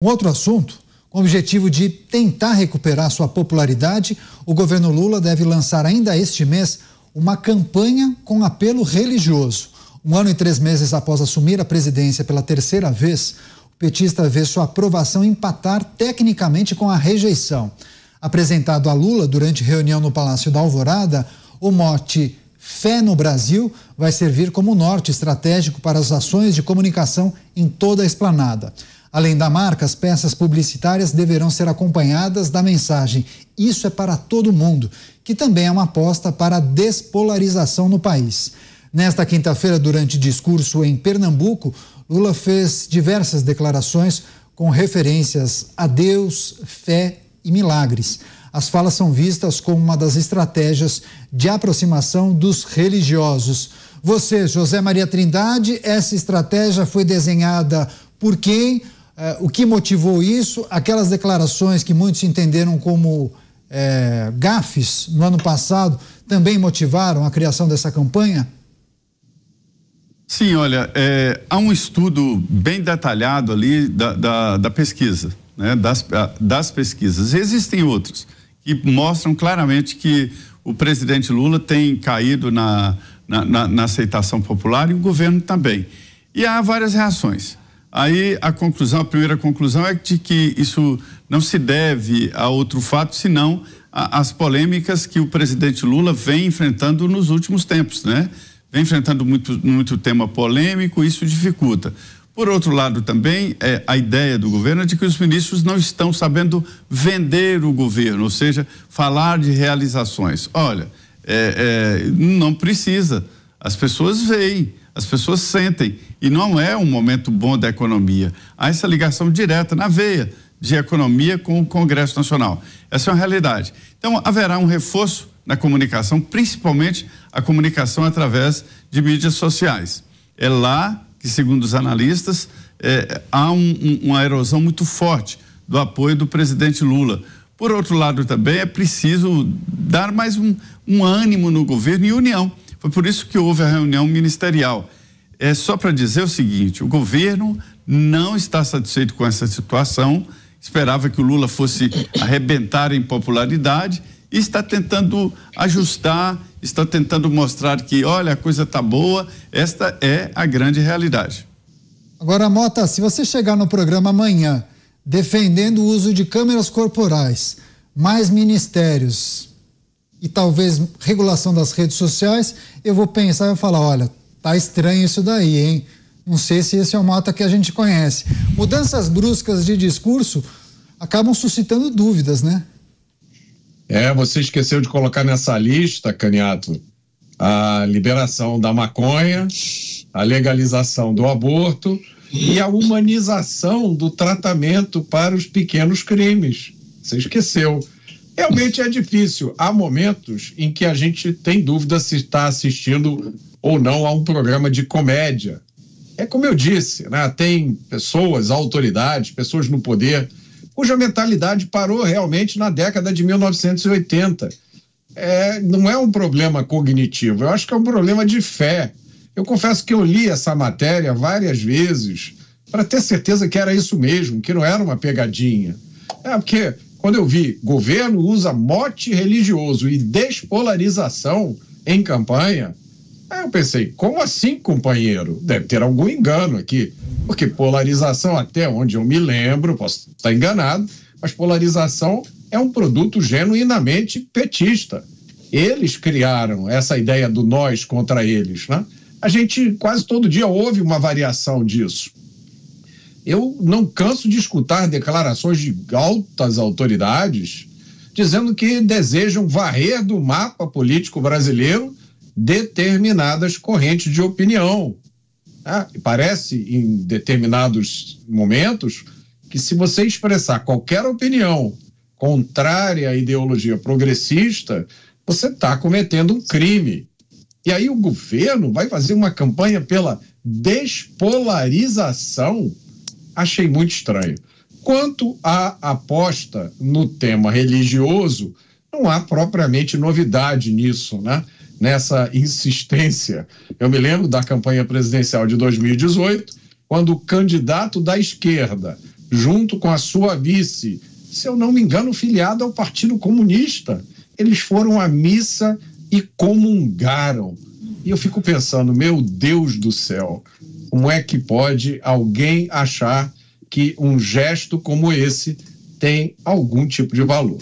Um outro assunto, com o objetivo de tentar recuperar sua popularidade, o governo Lula deve lançar ainda este mês uma campanha com apelo religioso. Um ano e três meses após assumir a presidência pela terceira vez, o petista vê sua aprovação empatar tecnicamente com a rejeição. Apresentado a Lula durante reunião no Palácio da Alvorada, o mote Fé no Brasil vai servir como norte estratégico para as ações de comunicação em toda a esplanada. Além da marca, as peças publicitárias deverão ser acompanhadas da mensagem Isso é para todo mundo, que também é uma aposta para a despolarização no país. Nesta quinta-feira, durante discurso em Pernambuco, Lula fez diversas declarações com referências a Deus, fé e milagres. As falas são vistas como uma das estratégias de aproximação dos religiosos. Você, José Maria Trindade, essa estratégia foi desenhada por quem? Uh, o que motivou isso? Aquelas declarações que muitos entenderam como é, gafes no ano passado também motivaram a criação dessa campanha? Sim, olha, é, há um estudo bem detalhado ali da, da, da pesquisa, né, das, das pesquisas. Existem outros que mostram claramente que o presidente Lula tem caído na, na, na, na aceitação popular e o governo também. E há várias reações. Aí a conclusão, a primeira conclusão é de que isso não se deve a outro fato, senão a, as polêmicas que o presidente Lula vem enfrentando nos últimos tempos, né? Vem enfrentando muito, muito tema polêmico, isso dificulta. Por outro lado, também é a ideia do governo é de que os ministros não estão sabendo vender o governo, ou seja, falar de realizações. Olha, é, é, não precisa. As pessoas veem. As pessoas sentem. E não é um momento bom da economia. Há essa ligação direta na veia de economia com o Congresso Nacional. Essa é uma realidade. Então, haverá um reforço na comunicação, principalmente a comunicação através de mídias sociais. É lá que, segundo os analistas, é, há um, um, uma erosão muito forte do apoio do presidente Lula. Por outro lado, também é preciso dar mais um, um ânimo no governo e união. Foi por isso que houve a reunião ministerial. É só para dizer o seguinte: o governo não está satisfeito com essa situação, esperava que o Lula fosse arrebentar em popularidade e está tentando ajustar, está tentando mostrar que, olha, a coisa está boa, esta é a grande realidade. Agora, Mota, se você chegar no programa amanhã defendendo o uso de câmeras corporais, mais ministérios, e talvez regulação das redes sociais, eu vou pensar e falar, olha, tá estranho isso daí, hein? Não sei se esse é o mata que a gente conhece. Mudanças bruscas de discurso acabam suscitando dúvidas, né? É, você esqueceu de colocar nessa lista, Caniato, a liberação da maconha, a legalização do aborto e a humanização do tratamento para os pequenos crimes. Você esqueceu. Realmente é difícil. Há momentos em que a gente tem dúvida se está assistindo ou não a um programa de comédia. É como eu disse, né? tem pessoas, autoridades, pessoas no poder, cuja mentalidade parou realmente na década de 1980. É, não é um problema cognitivo, eu acho que é um problema de fé. Eu confesso que eu li essa matéria várias vezes para ter certeza que era isso mesmo, que não era uma pegadinha. É porque quando eu vi governo usa mote religioso e despolarização em campanha, aí eu pensei, como assim, companheiro? Deve ter algum engano aqui. Porque polarização, até onde eu me lembro, posso estar enganado, mas polarização é um produto genuinamente petista. Eles criaram essa ideia do nós contra eles, né? A gente quase todo dia ouve uma variação disso. Eu não canso de escutar declarações de altas autoridades dizendo que desejam varrer do mapa político brasileiro determinadas correntes de opinião. Ah, parece, em determinados momentos, que se você expressar qualquer opinião contrária à ideologia progressista, você está cometendo um crime. E aí o governo vai fazer uma campanha pela despolarização achei muito estranho. Quanto à aposta no tema religioso, não há propriamente novidade nisso, né? Nessa insistência. Eu me lembro da campanha presidencial de 2018, quando o candidato da esquerda, junto com a sua vice, se eu não me engano, filiada ao Partido Comunista, eles foram à missa e comungaram. E eu fico pensando, meu Deus do céu, como é que pode alguém achar que um gesto como esse tem algum tipo de valor?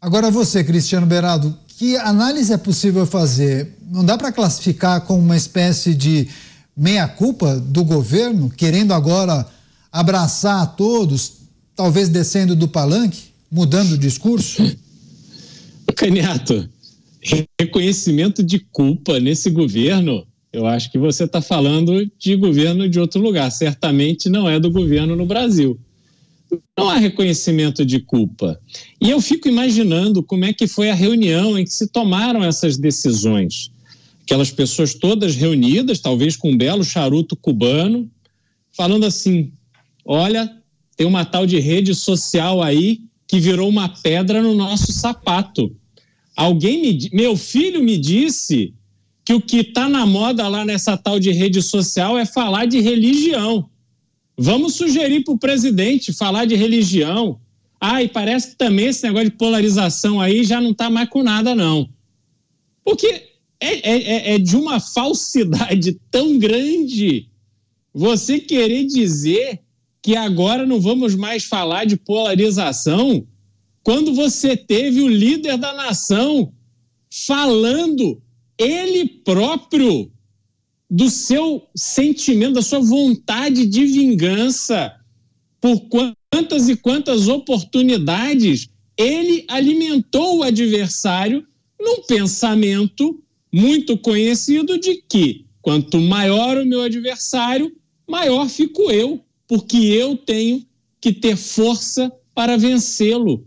Agora você, Cristiano Berardo, que análise é possível fazer? Não dá para classificar como uma espécie de meia-culpa do governo, querendo agora abraçar a todos, talvez descendo do palanque, mudando o discurso? Caniato, reconhecimento de culpa nesse governo eu acho que você está falando de governo de outro lugar. Certamente não é do governo no Brasil. Não há reconhecimento de culpa. E eu fico imaginando como é que foi a reunião em que se tomaram essas decisões. Aquelas pessoas todas reunidas, talvez com um belo charuto cubano, falando assim: olha, tem uma tal de rede social aí que virou uma pedra no nosso sapato. Alguém me. Meu filho me disse que o que está na moda lá nessa tal de rede social é falar de religião. Vamos sugerir para o presidente falar de religião. Ah, e parece que também esse negócio de polarização aí já não está mais com nada, não. Porque é, é, é, é de uma falsidade tão grande você querer dizer que agora não vamos mais falar de polarização quando você teve o líder da nação falando ele próprio do seu sentimento, da sua vontade de vingança, por quantas e quantas oportunidades ele alimentou o adversário num pensamento muito conhecido de que quanto maior o meu adversário, maior fico eu, porque eu tenho que ter força para vencê-lo.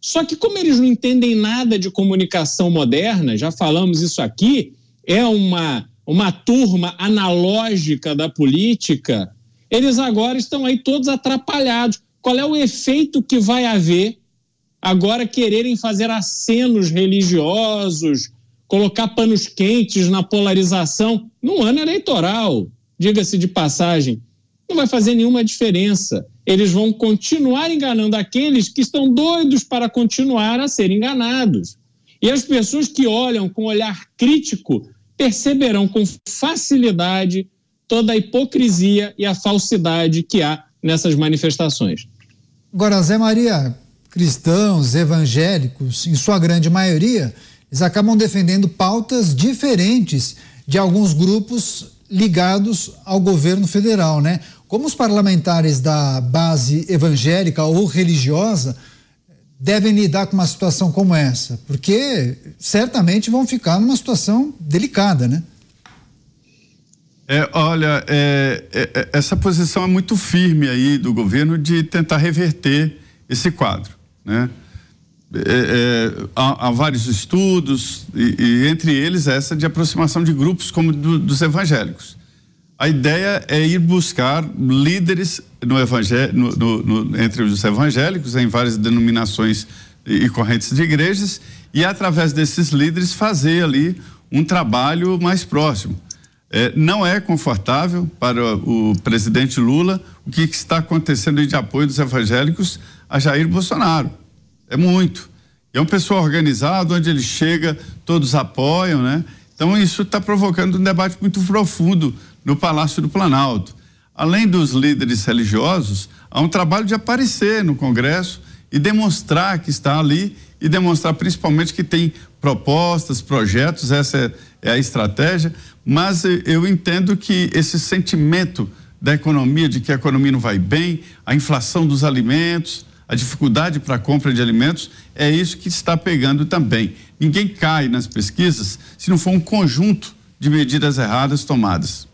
Só que, como eles não entendem nada de comunicação moderna, já falamos isso aqui, é uma, uma turma analógica da política, eles agora estão aí todos atrapalhados. Qual é o efeito que vai haver agora quererem fazer acenos religiosos, colocar panos quentes na polarização num ano eleitoral? Diga-se de passagem, não vai fazer nenhuma diferença eles vão continuar enganando aqueles que estão doidos para continuar a ser enganados. E as pessoas que olham com olhar crítico perceberão com facilidade toda a hipocrisia e a falsidade que há nessas manifestações. Agora, Zé Maria, cristãos, evangélicos, em sua grande maioria, eles acabam defendendo pautas diferentes de alguns grupos ligados ao governo federal, né? Como os parlamentares da base evangélica ou religiosa devem lidar com uma situação como essa? Porque certamente vão ficar numa situação delicada, né? É, olha, é, é, é essa posição é muito firme aí do governo de tentar reverter esse quadro, né? é, é, há, há, vários estudos, e, e, entre eles essa de aproximação de grupos como do, dos evangélicos. A ideia é ir buscar líderes no evangel no, no, no, entre os evangélicos, em várias denominações e, e correntes de igrejas, e através desses líderes fazer ali um trabalho mais próximo. É, não é confortável para o presidente Lula o que, que, está acontecendo de apoio dos evangélicos a Jair Bolsonaro. É muito. É um pessoal organizado, onde ele chega, todos apoiam, né? Então isso está provocando um debate muito profundo no Palácio do Planalto. Além dos líderes religiosos, há um trabalho de aparecer no Congresso e demonstrar que está ali e demonstrar principalmente que tem propostas, projetos, essa é, é a estratégia, mas eu entendo que esse sentimento da economia, de que a economia não vai bem, a inflação dos alimentos, a dificuldade para a compra de alimentos, é isso que está pegando também. Ninguém cai nas pesquisas se não for um conjunto de medidas erradas tomadas.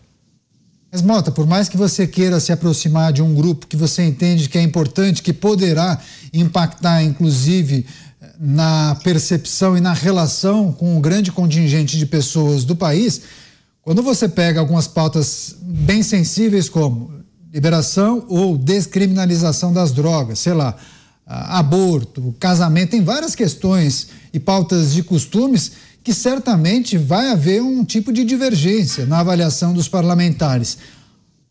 Mas, Mota, por mais que você queira se aproximar de um grupo que você entende que é importante, que poderá impactar, inclusive, eh, na percepção e na relação com o grande contingente de pessoas do país, quando você pega algumas pautas bem sensíveis, como liberação ou descriminalização das drogas, sei lá, aborto, casamento, tem várias questões e pautas de costumes que certamente vai haver um tipo de divergência na avaliação dos parlamentares.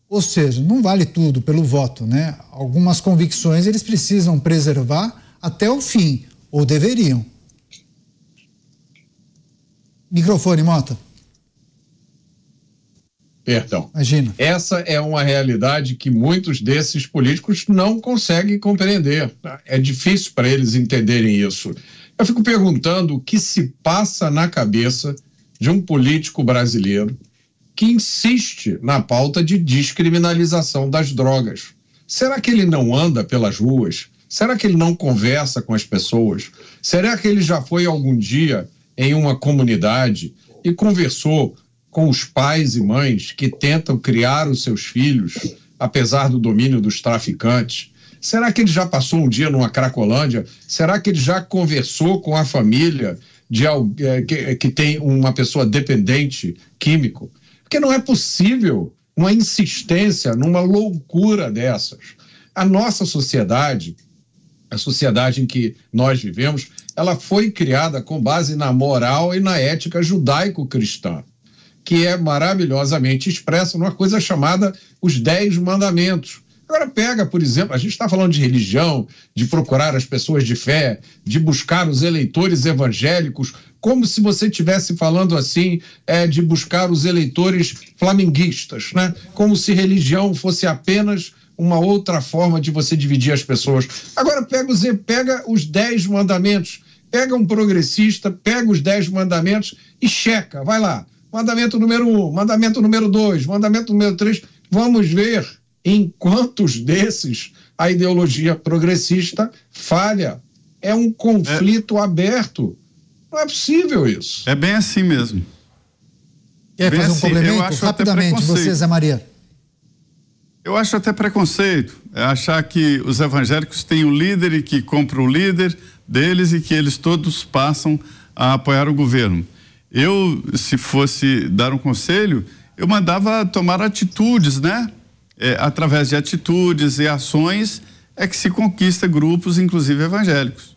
Ou seja, não vale tudo pelo voto, né? Algumas convicções eles precisam preservar até o fim, ou deveriam. Microfone, Mota. Perdão. Imagina. Essa é uma realidade que muitos desses políticos não conseguem compreender. É difícil para eles entenderem isso. Eu fico perguntando o que se passa na cabeça de um político brasileiro que insiste na pauta de descriminalização das drogas. Será que ele não anda pelas ruas? Será que ele não conversa com as pessoas? Será que ele já foi algum dia em uma comunidade e conversou com os pais e mães que tentam criar os seus filhos, apesar do domínio dos traficantes? Será que ele já passou um dia numa Cracolândia? Será que ele já conversou com a família de eh, que, eh, que tem uma pessoa dependente químico? Porque não é possível uma insistência numa loucura dessas. A nossa sociedade, a sociedade em que nós vivemos, ela foi criada com base na moral e na ética judaico-cristã que é maravilhosamente expressa numa coisa chamada os Dez Mandamentos. Agora pega, por exemplo, a gente está falando de religião, de procurar as pessoas de fé, de buscar os eleitores evangélicos, como se você estivesse falando assim é, de buscar os eleitores flamenguistas, né? Como se religião fosse apenas uma outra forma de você dividir as pessoas. Agora pega, pega os dez mandamentos, pega um progressista, pega os dez mandamentos e checa, vai lá Mandamento número um, mandamento número dois, mandamento número três. Vamos ver em quantos desses a ideologia progressista falha. É um conflito é. aberto. Não é possível isso. É bem assim mesmo. Quer bem fazer um assim, complemento? Rapidamente, você, Zé Maria. Eu acho até preconceito. É achar que os evangélicos têm um líder e que compra o líder deles e que eles todos passam a apoiar o governo. Eu, se fosse dar um conselho, eu mandava tomar atitudes, né? É, através de atitudes e ações é que se conquista grupos, inclusive evangélicos.